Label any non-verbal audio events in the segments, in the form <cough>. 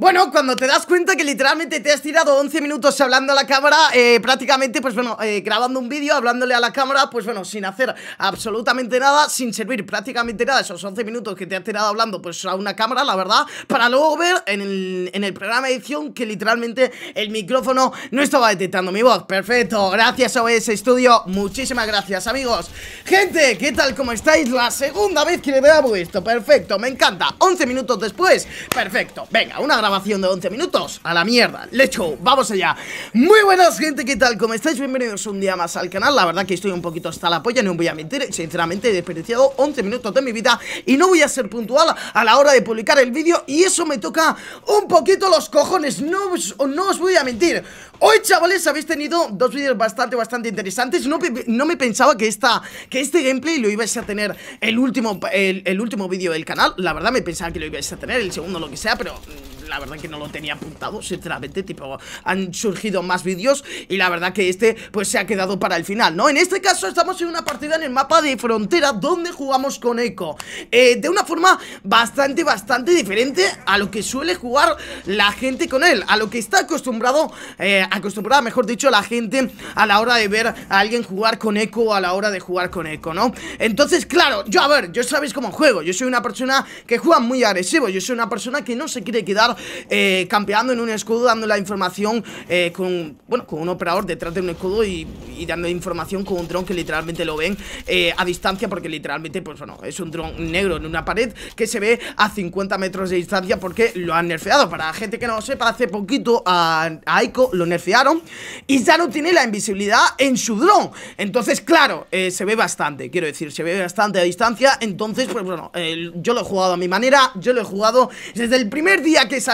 Bueno, cuando te das cuenta que literalmente te has tirado 11 minutos hablando a la cámara, eh, prácticamente, pues bueno, eh, grabando un vídeo, hablándole a la cámara, pues bueno, sin hacer absolutamente nada, sin servir prácticamente nada, esos 11 minutos que te has tirado hablando, pues a una cámara, la verdad, para luego ver en el, programa de edición que literalmente el micrófono no estaba detectando mi voz. Perfecto, gracias a OBS Studio, muchísimas gracias, amigos. Gente, ¿qué tal? ¿Cómo estáis? La segunda vez que le veo esto, perfecto, me encanta. 11 minutos después, perfecto. Venga, una grabación grabación de 11 minutos. A la mierda, lecho, vamos allá. Muy buenas, gente, ¿qué tal? ¿Cómo estáis? Bienvenidos un día más al canal. La verdad que estoy un poquito hasta la polla, no voy a mentir. Sinceramente, he desperdiciado 11 minutos de mi vida y no voy a ser puntual a la hora de publicar el vídeo. Y eso me toca un poquito los cojones. No, no os voy a mentir. Hoy, chavales, habéis tenido dos vídeos bastante, bastante interesantes. No, me pensaba que, esta, que este gameplay lo ibais a tener el último, el, último vídeo del canal. La verdad, me pensaba que lo ibais a tener, el segundo, lo que sea, pero mm, la verdad que no lo tenía apuntado, sinceramente, tipo, han surgido más vídeos y la verdad que este, pues se ha quedado para el final, ¿no? En este caso estamos en una partida en el mapa de frontera donde jugamos con Echo, eh, de una forma bastante, bastante diferente a lo que suele jugar la gente con él, a lo que está acostumbrado, eh, acostumbrada, mejor dicho, la gente a la hora de ver a alguien jugar con Echo o a la hora de jugar con Echo, ¿no? Entonces, claro, yo, a ver, yo sabéis cómo juego, yo soy una persona que juega muy agresivo, yo soy una persona que no se quiere quedar eh, campeando en un escudo, dando la información eh, con, bueno, con un operador detrás de un escudo y, dando información con un dron que literalmente lo ven eh, a distancia porque literalmente, pues bueno, es un dron negro en una pared que se ve a 50 metros de distancia porque lo han nerfeado. Para gente que no lo sepa, hace poquito a, Aiko lo nerfearon y ya no tiene la invisibilidad en su dron. Entonces, claro, se ve bastante, quiero decir, se ve bastante a distancia. Entonces, pues bueno, yo lo he jugado a mi manera, yo lo he jugado desde el primer día que salió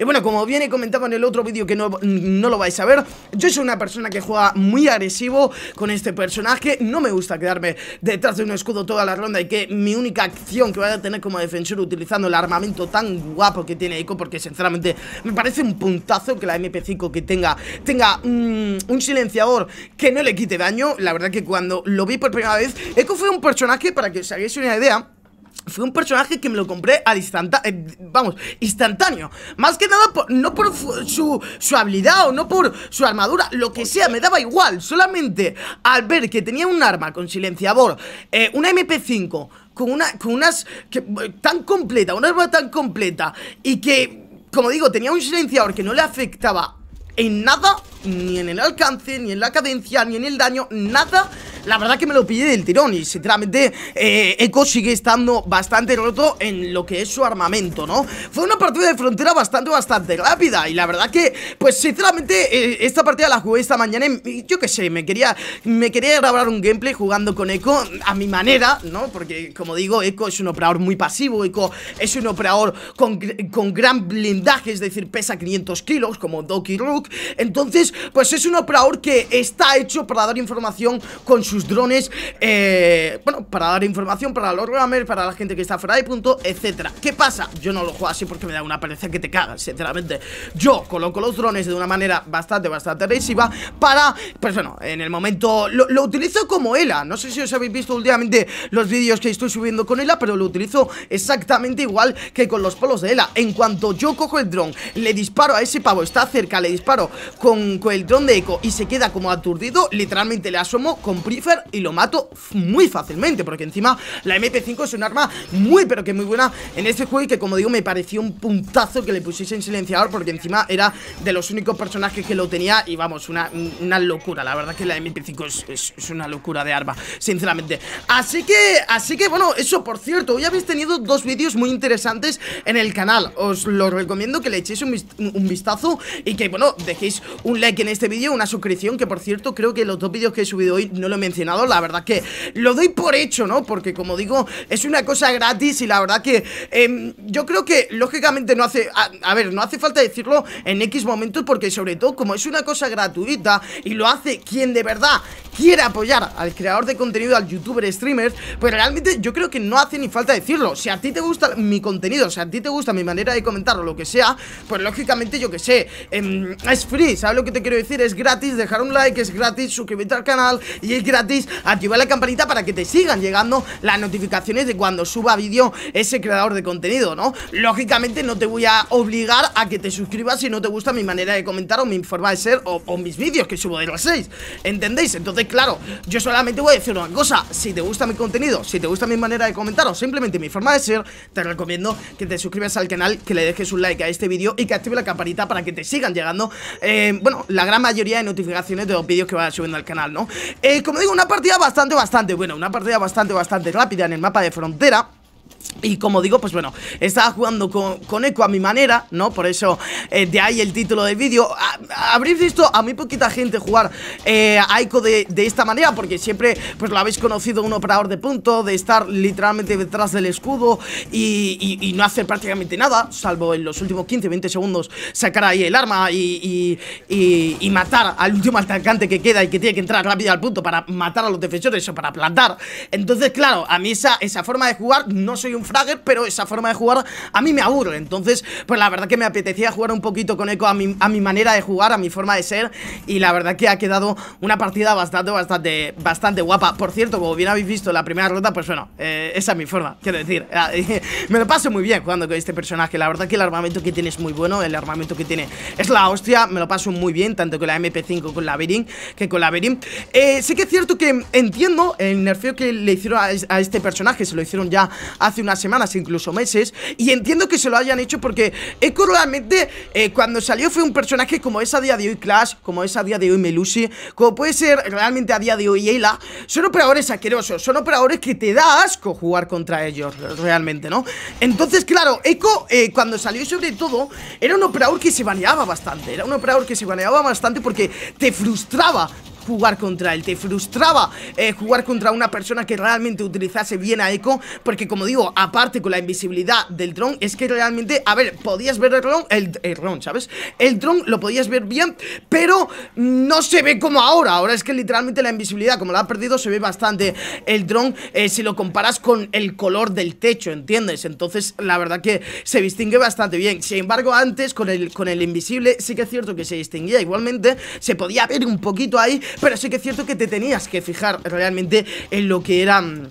y bueno, como bien he comentado en el otro vídeo que no, lo vais a ver, yo soy una persona que juega muy agresivo con este personaje. No me gusta quedarme detrás de un escudo toda la ronda y que mi única acción que vaya a tener como defensor utilizando el armamento tan guapo que tiene Ico, porque sinceramente me parece un puntazo que la MP5 que tenga, tenga mm, un silenciador que no le quite daño. La verdad que cuando lo vi por primera vez, Echo fue un personaje, para que os hagáis una idea, un personaje que me lo compré a distancia eh, vamos, instantáneo. Más que nada, no por su, habilidad o no por su armadura, lo que sea, me daba igual. Solamente al ver que tenía un arma con silenciador, eh, una MP5, con, una, con unas... Que, eh, tan completa, una arma tan completa y que... Como digo, tenía un silenciador que no le afectaba en nada, ni en el alcance, ni en la cadencia, ni en el daño, nada la verdad que me lo pillé del tirón y sinceramente eh, Echo sigue estando bastante roto en lo que es su armamento, ¿no? Fue una partida de frontera bastante, bastante rápida y la verdad que, pues sinceramente eh, esta partida la jugué esta mañana y yo qué sé, me quería, me quería grabar un gameplay jugando con Echo a mi manera, ¿no? Porque como digo, Echo es un operador muy pasivo, Echo es un operador con, con gran blindaje, es decir, pesa 500 kilos como Doki Rook, entonces pues es un operador que está hecho para dar información con sus drones eh, Bueno, para dar información para los gamers, para la gente que está fuera de punto, etcétera ¿Qué pasa? Yo no lo juego así porque me da una pereza que te cagas, sinceramente Yo coloco los drones de una manera bastante, bastante agresiva Para, pues bueno, en el momento lo, utilizo como ELA No sé si os habéis visto últimamente los vídeos que estoy subiendo con ELA Pero lo utilizo exactamente igual que con los polos de ELA En cuanto yo cojo el dron, le disparo a ese pavo, está cerca, le disparo con, el dron de eco y se queda como aturdido Literalmente le asomo, con y lo mato muy fácilmente Porque encima la MP5 es un arma muy pero que muy buena en este juego Y que como digo me pareció un puntazo que le pusiese En silenciador Porque encima era de los únicos personajes que lo tenía Y vamos, una, locura, la verdad que la MP5 es, una locura de arma, sinceramente Así que, así que bueno, eso por cierto Hoy habéis tenido dos vídeos muy interesantes en el canal Os los recomiendo que le echéis un, vistazo Y que bueno, dejéis un like en este vídeo, una suscripción Que por cierto creo que los dos vídeos que he subido hoy no lo he mencionado, la verdad que lo doy por hecho, ¿no? Porque como digo, es una cosa gratis y la verdad que em, yo creo que lógicamente no hace, a, ver, no hace falta decirlo en X momentos porque sobre todo como es una cosa gratuita y lo hace quien de verdad quiere apoyar al creador de contenido, al youtuber, streamer, pues realmente yo creo que no hace ni falta decirlo. Si a ti te gusta mi contenido, si a ti te gusta mi manera de comentar o lo que sea, pues lógicamente yo que sé, em, es free, ¿sabes lo que te quiero decir? Es gratis dejar un like, es gratis suscribirte al canal y es gratis activa activar la campanita para que te sigan llegando las notificaciones de cuando suba vídeo ese creador de contenido, ¿no? Lógicamente no te voy a obligar a que te suscribas si no te gusta mi manera de comentar o mi forma de ser o, mis vídeos que subo de las 6, ¿entendéis? Entonces, claro, yo solamente voy a decir una cosa, si te gusta mi contenido, si te gusta mi manera de comentar o simplemente mi forma de ser, te recomiendo que te suscribas al canal, que le dejes un like a este vídeo y que active la campanita para que te sigan llegando, eh, bueno, la gran mayoría de notificaciones de los vídeos que vaya subiendo al canal, ¿no? Eh, como digo, una partida bastante, bastante buena Una partida bastante, bastante rápida en el mapa de frontera y como digo, pues bueno, estaba jugando con, con Eco a mi manera, ¿no? Por eso eh, de ahí el título del vídeo. Habréis visto a muy poquita gente jugar eh, a Echo de, esta manera, porque siempre pues lo habéis conocido un operador de punto, de estar literalmente detrás del escudo y, no hacer prácticamente nada, salvo en los últimos 15-20 segundos sacar ahí el arma y, y, matar al último atacante que queda y que tiene que entrar rápido al punto para matar a los defensores o para plantar. Entonces, claro, a mí esa, esa forma de jugar no soy un Fragger, pero esa forma de jugar a mí me aburro. Entonces, pues la verdad que me apetecía jugar un poquito con eco a mi, a mi manera de jugar, a mi forma de ser. Y la verdad que ha quedado una partida bastante, bastante, bastante guapa. Por cierto, como bien habéis visto la primera ruta pues bueno, eh, esa es mi forma, quiero decir. <laughs> Ah, me lo paso muy bien jugando con este personaje. La verdad que el armamento que tiene es muy bueno, el armamento que tiene es la hostia. Me lo paso muy bien, tanto con la MP5 con la Berin que con la Berin. Eh, sí que es cierto que entiendo el nerfeo que le hicieron a este personaje, se lo hicieron ya hace unas semanas, incluso meses, y entiendo que se lo hayan hecho porque Echo realmente eh, cuando salió fue un personaje como es a día de hoy Clash, como es a día de hoy Melusi, como puede ser realmente a día de hoy Ayla, son operadores asquerosos, son operadores que te da asco jugar contra ellos realmente, ¿no? Entonces, claro, Echo eh, cuando salió sobre todo era un operador que se baneaba bastante, era un operador que se baneaba bastante porque te frustraba jugar contra él, te frustraba eh, jugar contra una persona que realmente utilizase bien a Echo, porque como digo, aparte con la invisibilidad del dron, es que realmente, a ver, podías ver el dron, el, ¿sabes? El dron lo podías ver bien, pero no se ve como ahora, ahora es que literalmente la invisibilidad, como la ha perdido, se ve bastante el dron eh, si lo comparas con el color del techo, ¿entiendes? Entonces, la verdad que se distingue bastante bien, sin embargo, antes con el, con el invisible sí que es cierto que se distinguía igualmente, se podía ver un poquito ahí, pero sí que es cierto que te tenías que fijar realmente en lo que eran mm,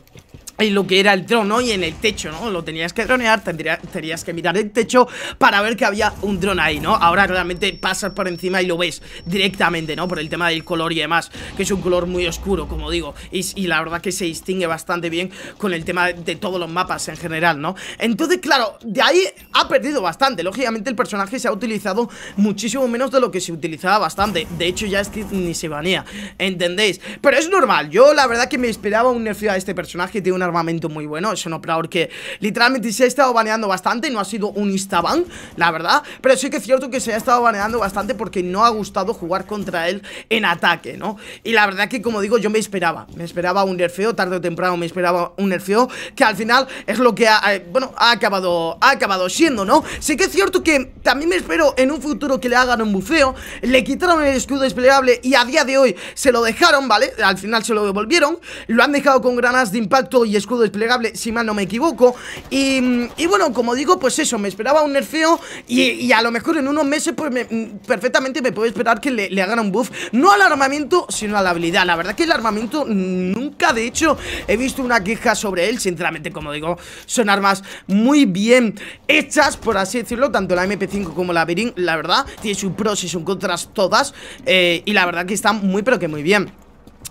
y lo que era el dron, ¿no? Y en el techo, ¿no? Lo tenías que dronear, tendría, tenías que mirar el techo para ver que había un dron ahí, ¿no? Ahora realmente pasas por encima y lo ves directamente, ¿no? Por el tema del color y demás, que es un color muy oscuro, como digo, y, la verdad que se distingue bastante bien con el tema de, todos los mapas en general, ¿no? Entonces, claro, de ahí ha perdido bastante, lógicamente el personaje se ha utilizado muchísimo menos de lo que se utilizaba bastante, de hecho ya es que ni se banía ¿entendéis? Pero es normal, yo la verdad que me esperaba un nerf a este personaje, tiene una armamento muy bueno Es un operador que literalmente se ha estado baneando bastante No ha sido un instaban, la verdad Pero sí que es cierto que se ha estado baneando bastante Porque no ha gustado jugar contra él en ataque, ¿no? Y la verdad que, como digo, yo me esperaba Me esperaba un nerfeo, tarde o temprano me esperaba un nerfeo Que al final es lo que, ha, eh, bueno, ha acabado, ha acabado siendo, ¿no? Sí que es cierto que también me espero en un futuro que le hagan un bufeo Le quitaron el escudo desplegable y a día de hoy se lo dejaron, ¿vale? Al final se lo devolvieron Lo han dejado con granas de impacto y escudo desplegable, si mal no me equivoco y, bueno, como digo, pues eso, me esperaba un nerfeo y, a lo mejor en unos meses pues mm, perfectamente me puedo esperar que le, hagan un buff No al armamento, sino a la habilidad La verdad que el armamento nunca, de hecho, he visto una queja sobre él Sinceramente, como digo, son armas muy bien hechas, por así decirlo Tanto la MP5 como la berin la verdad, tiene sus pros y sus contras todas eh, Y la verdad que están muy pero que muy bien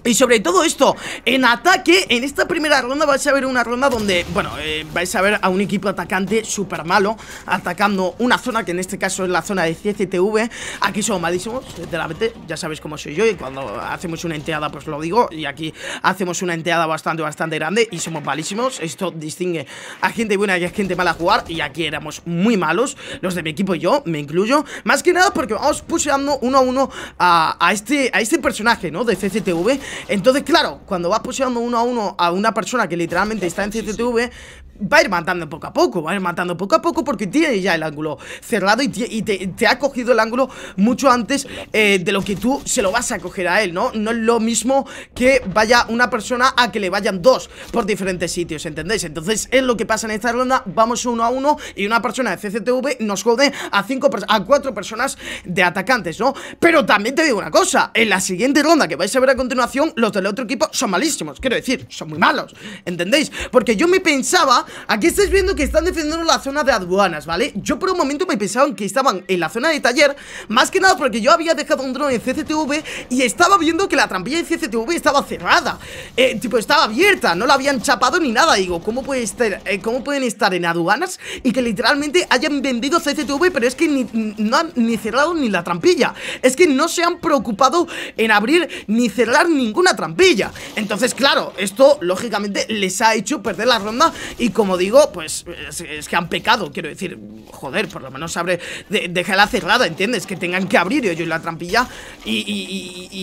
y sobre todo esto, en ataque, en esta primera ronda vais a ver una ronda donde, bueno, eh, vais a ver a un equipo atacante súper malo Atacando una zona que en este caso es la zona de CCTV Aquí somos malísimos, mente ya sabéis cómo soy yo Y cuando hacemos una enteada pues lo digo Y aquí hacemos una enteada bastante, bastante grande y somos malísimos Esto distingue a gente buena y a gente mala a jugar Y aquí éramos muy malos, los de mi equipo y yo, me incluyo Más que nada porque vamos puseando uno a uno a, a este, a este personaje, ¿no? De CCTV entonces, claro, cuando vas posicionando uno a uno a una persona que literalmente está en CCTV, va a ir matando poco a poco, va a ir matando poco a poco porque tiene ya el ángulo cerrado y, te, ha cogido el ángulo mucho eh, antes de lo que tú se lo vas a coger a él, ¿no? No es lo mismo que vaya una persona a que le vayan dos por diferentes sitios, ¿entendéis? Entonces es lo que pasa en esta ronda, vamos uno a uno y una persona de CCTV nos jode a cinco a cuatro personas de atacantes, ¿no? Pero también te digo una cosa, en la siguiente ronda que vais a ver a continuación, los del otro equipo son malísimos, quiero decir, son muy malos, ¿entendéis? Porque yo me pensaba Aquí estáis viendo que están defendiendo la zona de aduanas, ¿vale? Yo por un momento me pensaba que estaban en la zona de taller Más que nada porque yo había dejado un drone en CCTV Y estaba viendo que la trampilla de CCTV estaba cerrada eh, Tipo, estaba abierta, no la habían chapado ni nada Digo, ¿cómo, puede estar, eh, ¿cómo pueden estar en aduanas y que literalmente hayan vendido CCTV Pero es que no han ni cerrado ni la trampilla Es que no se han preocupado en abrir ni cerrar ninguna trampilla Entonces, claro, esto lógicamente les ha hecho perder la ronda y como digo, pues es, que han pecado, quiero decir, joder, por lo menos abre, de, déjala cerrada, ¿entiendes? Que tengan que abrir yo ellos la trampilla y,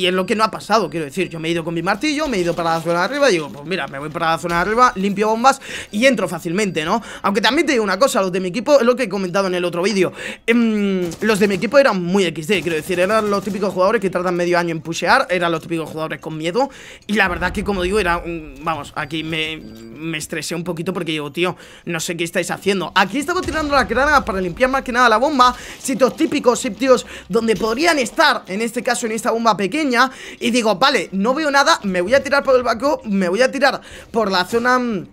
es lo que no ha pasado, quiero decir, yo me he ido con mi martillo, me he ido para la zona de arriba y digo, pues mira, me voy para la zona de arriba, limpio bombas y entro fácilmente, ¿no? Aunque también te digo una cosa, los de mi equipo, es lo que he comentado en el otro vídeo, em, los de mi equipo eran muy XD, quiero decir, eran los típicos jugadores que tardan medio año en pushear, eran los típicos jugadores con miedo y la verdad que como digo, era un, vamos, aquí me, estresé un poquito porque yo tío, no sé qué estáis haciendo Aquí estaba tirando la granadas para limpiar más que nada la bomba Sitios típicos, sitios donde podrían estar, en este caso, en esta bomba pequeña Y digo, vale, no veo nada, me voy a tirar por el barco me voy a tirar por la zona... Mm,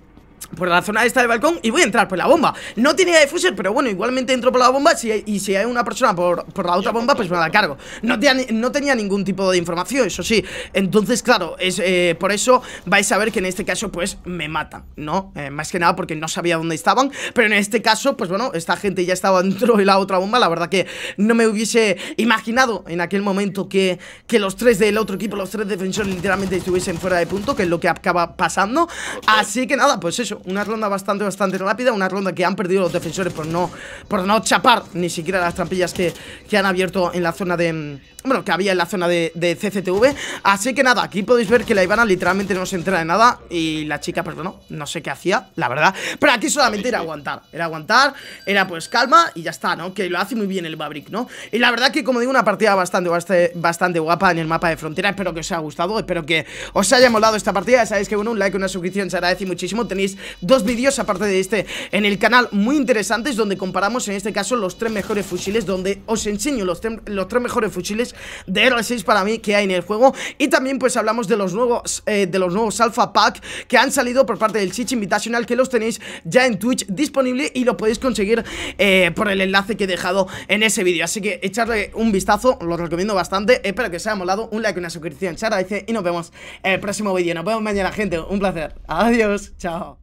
por la zona esta del balcón y voy a entrar por la bomba No tenía defuser, pero bueno, igualmente entro por la bomba Y si hay una persona por, la otra bomba, pues me la cargo no tenía, no tenía ningún tipo de información, eso sí Entonces, claro, es, eh, por eso vais a ver que en este caso, pues, me matan, ¿no? Eh, más que nada porque no sabía dónde estaban Pero en este caso, pues bueno, esta gente ya estaba dentro de la otra bomba La verdad que no me hubiese imaginado en aquel momento que los tres del otro equipo, los tres defensores literalmente estuviesen fuera de punto Que es lo que acaba pasando Así que nada, pues eso una ronda bastante, bastante rápida, una ronda que han perdido los defensores por no, por no chapar ni siquiera las trampillas que, que han abierto en la zona de... Mm, bueno, que había en la zona de, CCTV Así que nada, aquí podéis ver que la Ivana literalmente no se entera de nada Y la chica, perdón, pues no, sé qué hacía, la verdad Pero aquí solamente era aguantar Era aguantar, era pues calma y ya está, ¿no? Que lo hace muy bien el fabric ¿no? Y la verdad que, como digo, una partida bastante, bastante, bastante guapa en el mapa de frontera Espero que os haya gustado, espero que os haya molado esta partida Ya sabéis que, bueno, un like, una suscripción se agradece muchísimo Tenéis dos vídeos aparte de este en el canal muy interesantes donde comparamos en este caso los tres mejores fusiles donde os enseño los, los tres mejores fusiles de R6 para mí que hay en el juego y también pues hablamos de los nuevos eh, de los nuevos Alpha Pack que han salido por parte del Chichi Invitational que los tenéis ya en Twitch disponible y lo podéis conseguir eh, por el enlace que he dejado en ese vídeo así que echarle un vistazo, lo recomiendo bastante espero que os haya molado, un like, y una suscripción, chara dice y nos vemos en el próximo vídeo, nos vemos mañana gente, un placer, adiós, chao